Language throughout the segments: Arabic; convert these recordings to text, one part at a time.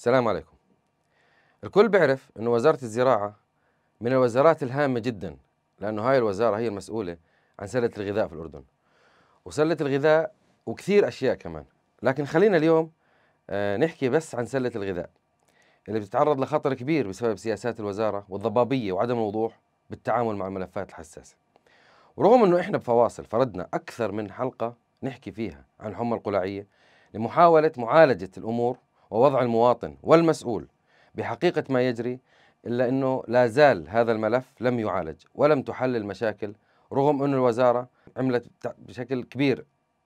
السلام عليكم الكل بيعرف أن وزارة الزراعة من الوزارات الهامة جدا لأنه هاي الوزارة هي المسؤولة عن سلة الغذاء في الأردن وسلة الغذاء وكثير أشياء كمان لكن خلينا اليوم آه، نحكي بس عن سلة الغذاء اللي بتتعرض لخطر كبير بسبب سياسات الوزارة والضبابية وعدم الوضوح بالتعامل مع الملفات الحساسة ورغم أنه إحنا بفواصل فردنا أكثر من حلقة نحكي فيها عن الحمى القلاعية لمحاولة معالجة الأمور ووضع المواطن والمسؤول بحقيقة ما يجري إلا أنه لا زال هذا الملف لم يعالج ولم تحل المشاكل رغم أن الوزارة عملت بشكل كبير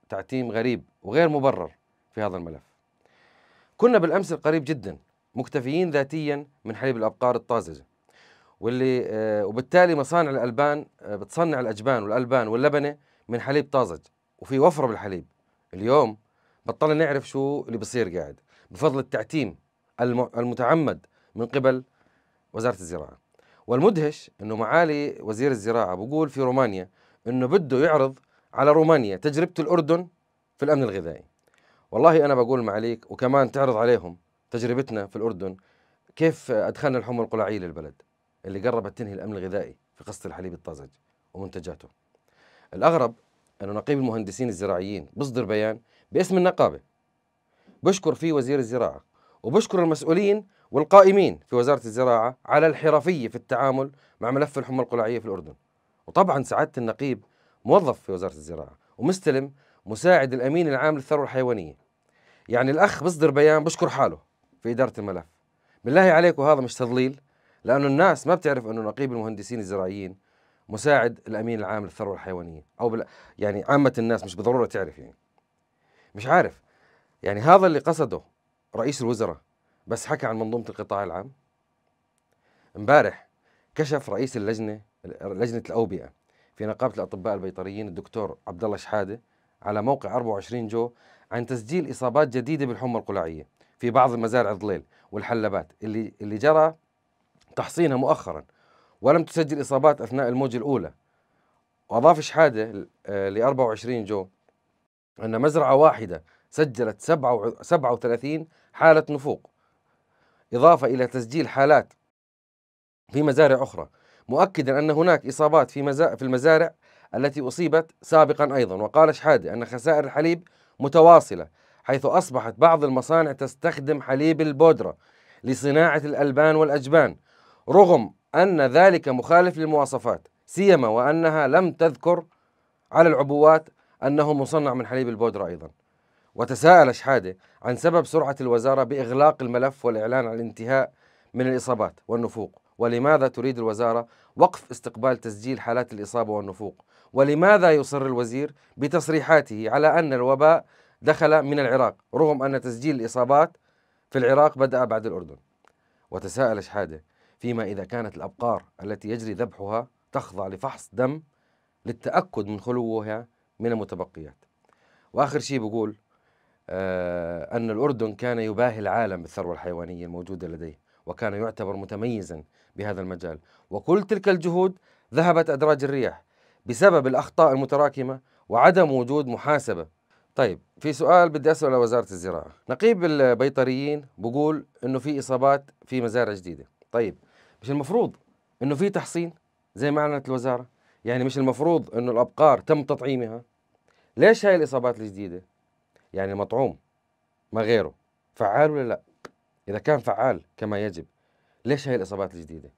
تعتيم غريب وغير مبرر في هذا الملف كنا بالأمس القريب جدا مكتفيين ذاتيا من حليب الأبقار الطازجة واللي آه، وبالتالي مصانع الألبان آه، بتصنع الأجبان والألبان واللبنة من حليب طازج وفي وفرة بالحليب اليوم بطلنا نعرف شو اللي بصير قاعد بفضل التعتيم المتعمد من قبل وزاره الزراعه والمدهش انه معالي وزير الزراعه بقول في رومانيا انه بده يعرض على رومانيا تجربه الاردن في الامن الغذائي والله انا بقول معاليك وكمان تعرض عليهم تجربتنا في الاردن كيف ادخلنا الحمى القلاعيه للبلد اللي قربت تنهي الامن الغذائي في قصه الحليب الطازج ومنتجاته الاغرب انه نقيب المهندسين الزراعيين بيصدر بيان باسم النقابه بشكر فيه وزير الزراعة وبشكر المسؤولين والقائمين في وزارة الزراعة على الحرفية في التعامل مع ملف الحمى القلاعية في الأردن وطبعا سعادة النقيب موظف في وزارة الزراعة ومستلم مساعد الأمين العام للثروة الحيوانية يعني الأخ بصدر بيان بشكر حاله في إدارة الملف بالله عليكم هذا مش تضليل لأنه الناس ما بتعرف أنه نقيب المهندسين الزراعيين مساعد الأمين العام للثروة الحيوانية أو بل... يعني عامة الناس مش بالضرورة تعرف يعني مش عارف يعني هذا اللي قصده رئيس الوزراء بس حكى عن منظومة القطاع العام امبارح كشف رئيس اللجنة لجنة الأوبئة في نقابة الأطباء البيطريين الدكتور عبد الله شحادة على موقع 24 جو عن تسجيل إصابات جديدة بالحمى القلاعية في بعض المزارع الضليل والحلبات اللي اللي جرى تحصينها مؤخرا ولم تسجل إصابات أثناء الموجة الأولى وأضاف شحادة ل 24 آه، جو أن مزرعة واحدة سجلت 37 حالة نفوق إضافة إلى تسجيل حالات في مزارع أخرى مؤكدا أن هناك إصابات في, في المزارع التي أصيبت سابقا أيضا وقال شحادة أن خسائر الحليب متواصلة حيث أصبحت بعض المصانع تستخدم حليب البودرة لصناعة الألبان والأجبان رغم أن ذلك مخالف للمواصفات سيما وأنها لم تذكر على العبوات أنه مصنع من حليب البودرة أيضا وتساءل شحاده عن سبب سرعه الوزاره باغلاق الملف والاعلان عن الانتهاء من الاصابات والنفوق ولماذا تريد الوزاره وقف استقبال تسجيل حالات الاصابه والنفوق ولماذا يصر الوزير بتصريحاته على ان الوباء دخل من العراق رغم ان تسجيل الاصابات في العراق بدا بعد الاردن وتساءل شحاده فيما اذا كانت الابقار التي يجري ذبحها تخضع لفحص دم للتاكد من خلوها من المتبقيات واخر شيء بقول آه، أن الأردن كان يباهي العالم بالثروة الحيوانية الموجودة لديه وكان يعتبر متميزا بهذا المجال وكل تلك الجهود ذهبت أدراج الرياح بسبب الأخطاء المتراكمة وعدم وجود محاسبة طيب في سؤال بدي أسأله وزارة الزراعة نقيب البيطريين بقول أنه في إصابات في مزارع جديدة طيب مش المفروض أنه في تحصين زي ما أعلنت الوزارة يعني مش المفروض أنه الأبقار تم تطعيمها ليش هاي الإصابات الجديدة يعني مطعوم ما غيره فعال ولا لا اذا كان فعال كما يجب ليش هي الاصابات الجديده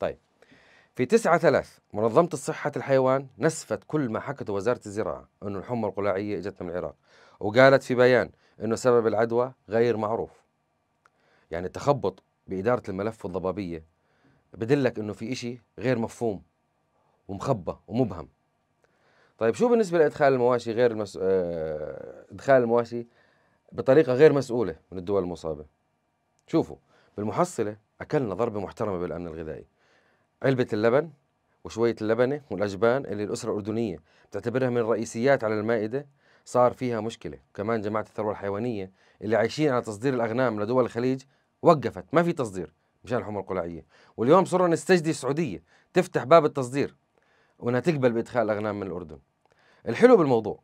طيب في 9 3 منظمة الصحة الحيوان نسفت كل ما حكته وزارة الزراعة أنه الحمى القلاعية إجتنا من العراق وقالت في بيان أنه سبب العدوى غير معروف يعني التخبط بإدارة الملف والضبابية بدلك أنه في إشي غير مفهوم ومخبى ومبهم طيب شو بالنسبه لادخال المواشي غير المس... آه، ادخال المواشي بطريقه غير مسؤوله من الدول المصابه شوفوا بالمحصله اكلنا ضربه محترمه بالامن الغذائي علبه اللبن وشويه اللبنه والاجبان اللي الاسره الاردنيه بتعتبرها من الرئيسيات على المائده صار فيها مشكله كمان جماعه الثروه الحيوانيه اللي عايشين على تصدير الاغنام لدول الخليج وقفت ما في تصدير مشان الحمى القلاعيه واليوم صرنا نستجدي السعوديه تفتح باب التصدير وانها تقبل بادخال الاغنام من الاردن الحلو بالموضوع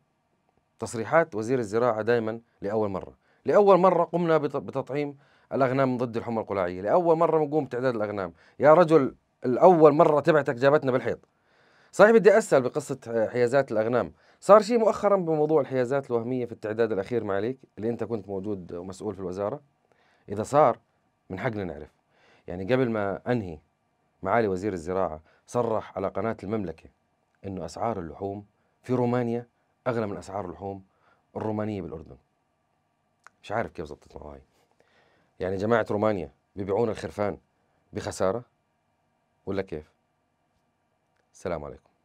تصريحات وزير الزراعة دائما لأول مرة لأول مرة قمنا بتطعيم الأغنام ضد الحمى القلاعية لأول مرة نقوم بتعداد الأغنام يا رجل الأول مرة تبعتك جابتنا بالحيط صحيح بدي أسأل بقصة حيازات الأغنام صار شيء مؤخرا بموضوع الحيازات الوهمية في التعداد الأخير معليك اللي أنت كنت موجود ومسؤول في الوزارة إذا صار من حقنا نعرف يعني قبل ما أنهي معالي وزير الزراعة صرح على قناة المملكة أنه أسعار اللحوم في رومانيا اغلى من اسعار اللحوم الرومانيه بالاردن مش عارف كيف زبطت معه هاي يعني جماعه رومانيا ببيعون الخرفان بخساره ولا كيف السلام عليكم